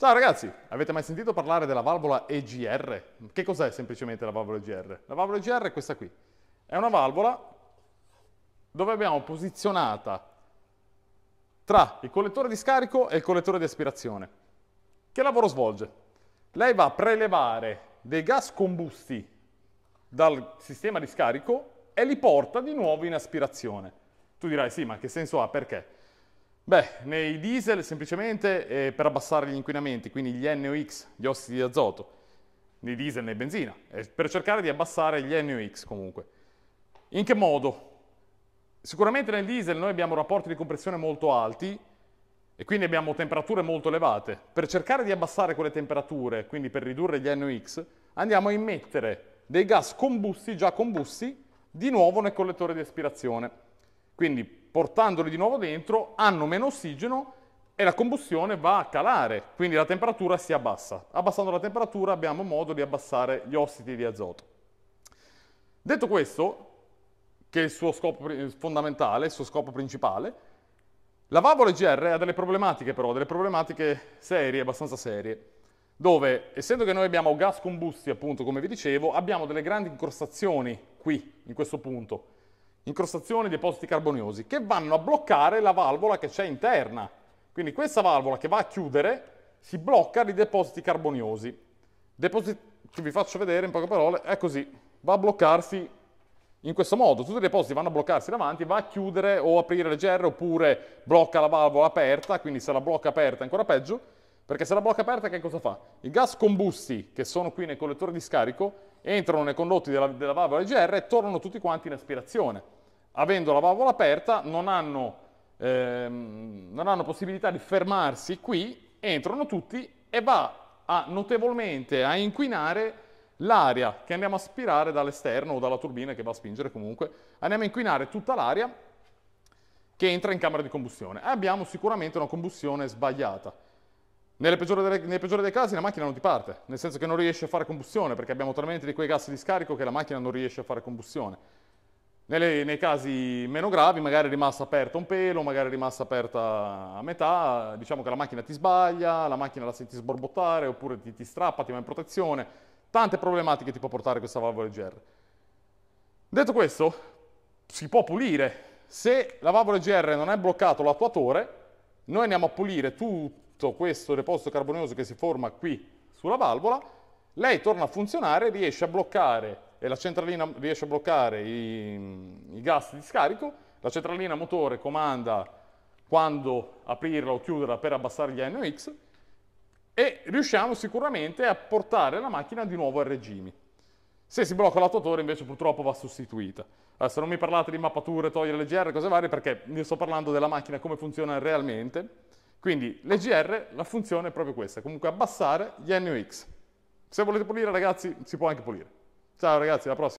Ciao ragazzi, avete mai sentito parlare della valvola EGR? Che cos'è semplicemente la valvola EGR? La valvola EGR è questa qui. È una valvola dove abbiamo posizionata tra il collettore di scarico e il collettore di aspirazione. Che lavoro svolge? Lei va a prelevare dei gas combusti dal sistema di scarico e li porta di nuovo in aspirazione. Tu dirai sì, ma che senso ha? Perché? Beh, nei diesel semplicemente eh, per abbassare gli inquinamenti, quindi gli NOx, gli ossidi di azoto, nei diesel, e nei benzina, eh, per cercare di abbassare gli NOx comunque. In che modo? Sicuramente nel diesel noi abbiamo rapporti di compressione molto alti e quindi abbiamo temperature molto elevate. Per cercare di abbassare quelle temperature, quindi per ridurre gli NOx, andiamo a immettere dei gas combusti, già combusti, di nuovo nel collettore di aspirazione. Quindi portandoli di nuovo dentro hanno meno ossigeno e la combustione va a calare, quindi la temperatura si abbassa. Abbassando la temperatura abbiamo modo di abbassare gli ossidi di azoto. Detto questo, che è il suo scopo fondamentale, il suo scopo principale, la valvola GR ha delle problematiche però, delle problematiche serie, abbastanza serie, dove essendo che noi abbiamo gas combusti appunto come vi dicevo, abbiamo delle grandi incrostazioni qui, in questo punto, incrostazioni, depositi carboniosi, che vanno a bloccare la valvola che c'è interna. Quindi questa valvola che va a chiudere si blocca di depositi carboniosi. Deposit cioè, vi faccio vedere in poche parole, è così, va a bloccarsi in questo modo. Tutti i depositi vanno a bloccarsi davanti, va a chiudere o aprire le gerre oppure blocca la valvola aperta, quindi se la blocca aperta è ancora peggio, perché se la bocca è aperta che cosa fa? I gas combusti che sono qui nel collettore di scarico entrano nei condotti della, della valvola IGR e tornano tutti quanti in aspirazione. Avendo la valvola aperta non hanno, ehm, non hanno possibilità di fermarsi qui, entrano tutti e va a notevolmente a inquinare l'aria che andiamo a aspirare dall'esterno o dalla turbina che va a spingere comunque, andiamo a inquinare tutta l'aria che entra in camera di combustione. Abbiamo sicuramente una combustione sbagliata peggiore delle, nel peggiore dei casi la macchina non ti parte, nel senso che non riesce a fare combustione, perché abbiamo talmente di quei gas di scarico che la macchina non riesce a fare combustione. Nelle, nei casi meno gravi, magari è rimasta aperta un pelo, magari è rimasta aperta a metà, diciamo che la macchina ti sbaglia, la macchina la senti sborbottare, oppure ti, ti strappa, ti va in protezione. Tante problematiche ti può portare questa valvola EGR. Detto questo, si può pulire. Se la valvola EGR non è bloccato l'attuatore, noi andiamo a pulire tutto, tutto questo deposito carbonioso che si forma qui sulla valvola, lei torna a funzionare, riesce a bloccare, e la centralina riesce a bloccare i, i gas di scarico, la centralina motore comanda quando aprirla o chiuderla per abbassare gli NOx e riusciamo sicuramente a portare la macchina di nuovo a regimi. Se si blocca l'attuatore invece purtroppo va sostituita. Adesso eh, non mi parlate di mappature, togliere le GR, cose varie, perché io sto parlando della macchina come funziona realmente quindi l'EGR, la funzione è proprio questa, comunque abbassare gli NUX. Se volete pulire ragazzi si può anche pulire. Ciao ragazzi, alla prossima.